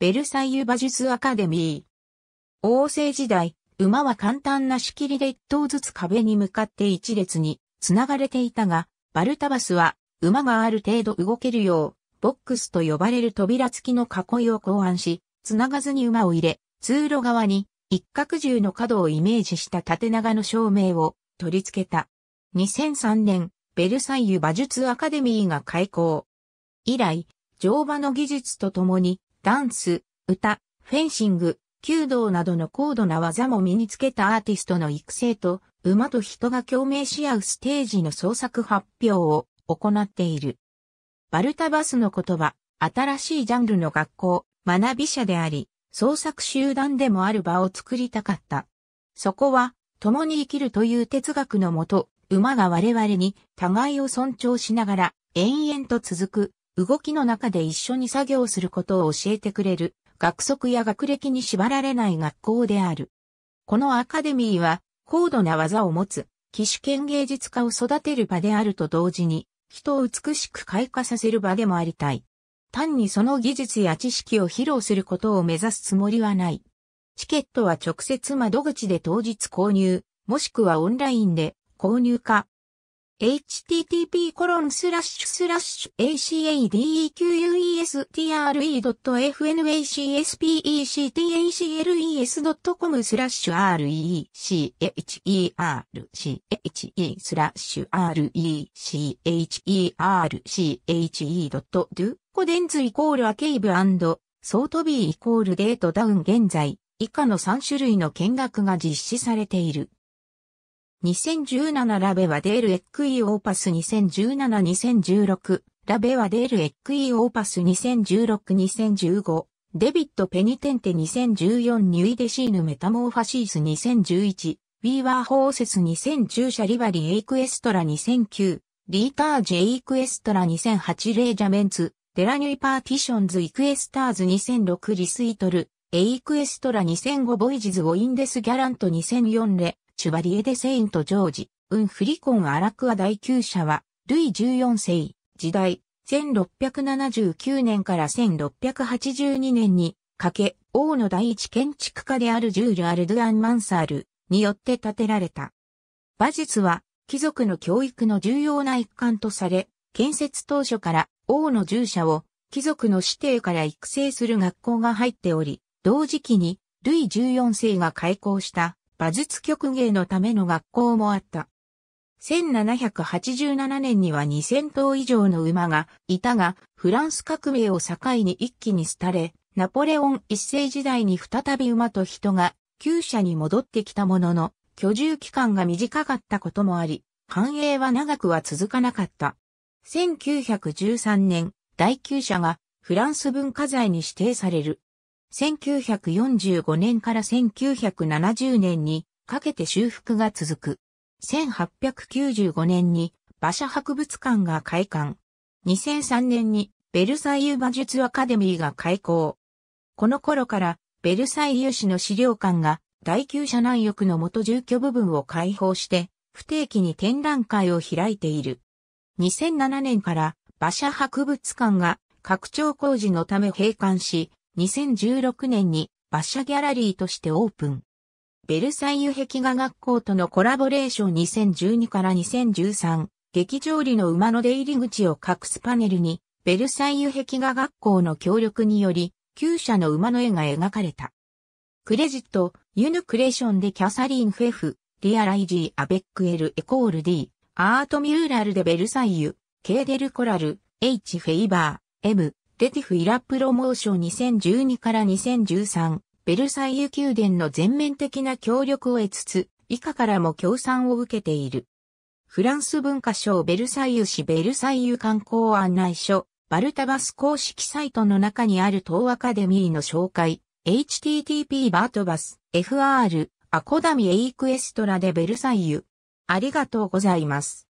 ベルサイユ馬術アカデミー。王政時代、馬は簡単な仕切りで一頭ずつ壁に向かって一列に繋がれていたが、バルタバスは馬がある程度動けるよう、ボックスと呼ばれる扉付きの囲いを考案し、繋がずに馬を入れ、通路側に一角銃の角をイメージした縦長の照明を取り付けた。2003年、ベルサイユ馬術アカデミーが開校。以来、乗馬の技術とともにダンス、歌、フェンシング、弓道などの高度な技も身につけたアーティストの育成と、馬と人が共鳴し合うステージの創作発表を行っている。バルタバスの言葉、新しいジャンルの学校、学び者であり、創作集団でもある場を作りたかった。そこは、共に生きるという哲学のもと、馬が我々に互いを尊重しながら、延々と続く動きの中で一緒に作業することを教えてくれる、学則や学歴に縛られない学校である。このアカデミーは、高度な技を持つ、機種兼芸術家を育てる場であると同時に、人を美しく開花させる場でもありたい。単にその技術や知識を披露することを目指すつもりはない。チケットは直接窓口で当日購入、もしくはオンラインで購入か http コロンスラッシュスラッシュ acadequestre.fnacspectacles.com スラッシュ recherche スラッシュ recherche.do コデンズイコールアケイブソートーイコールデートダウン現在以下の3種類の見学が実施されている。2017ラベワデールエックイオーパス2017-2016ラベワデールエックイオーパス2016-2015デビット・ペニテンテ2014ニュイデシーヌ・メタモーファシース2011ウィーワー・ホーセス2010シャリバリ・エイクエストラ2009リータージェイクエストラ2008レージャメンツ、デラニュイパーティションズイクエスターズ2006リスイトル、エイクエストラ2005ボイジズオインデスギャラント2004レ、チュバリエデ・セイント・ジョージ、ウンフリコン・アラクア第9社は、ルイ14世、時代、1679年から1682年に、かけ、王の第一建築家であるジュール・アルドゥアン・マンサールによって建てられた。馬術は、貴族の教育の重要な一環とされ、建設当初から王の従者を貴族の指定から育成する学校が入っており、同時期にルイ14世が開校した馬術曲芸のための学校もあった。1787年には2000頭以上の馬がいたが、フランス革命を境に一気に廃れ、ナポレオン一世時代に再び馬と人が旧車に戻ってきたものの、居住期間が短かったこともあり、繁栄は長くは続かなかった。1913年、第厩車がフランス文化財に指定される。1945年から1970年にかけて修復が続く。1895年に馬車博物館が開館。2003年にベルサイユ馬術アカデミーが開校。この頃からベルサイユ市の資料館が第9車内翼の元住居部分を開放して不定期に展覧会を開いている。2007年から馬車博物館が拡張工事のため閉館し、2016年に馬車ギャラリーとしてオープン。ベルサイユ壁画学校とのコラボレーション2012から2013、劇場裏の馬の出入り口を隠すパネルに、ベルサイユ壁画学校の協力により、旧車の馬の絵が描かれた。クレジット、ユヌクレーションでキャサリン・フェフ、リアライジー・アベック・エル・エコール・ディ、アート・ミューラルでベルサイユ、ケーデル・コラル、H・ フェイバー、M、レティフ・イラ・プロモーション2012から2013、ベルサイユ宮殿の全面的な協力を得つつ、以下からも協賛を受けている。フランス文化省ベルサイユ市ベルサイユ観光案内所、バルタバス公式サイトの中にある当アカデミーの紹介、http バートバス、fr、アコダミエイクエストラでベルサイユ。ありがとうございます。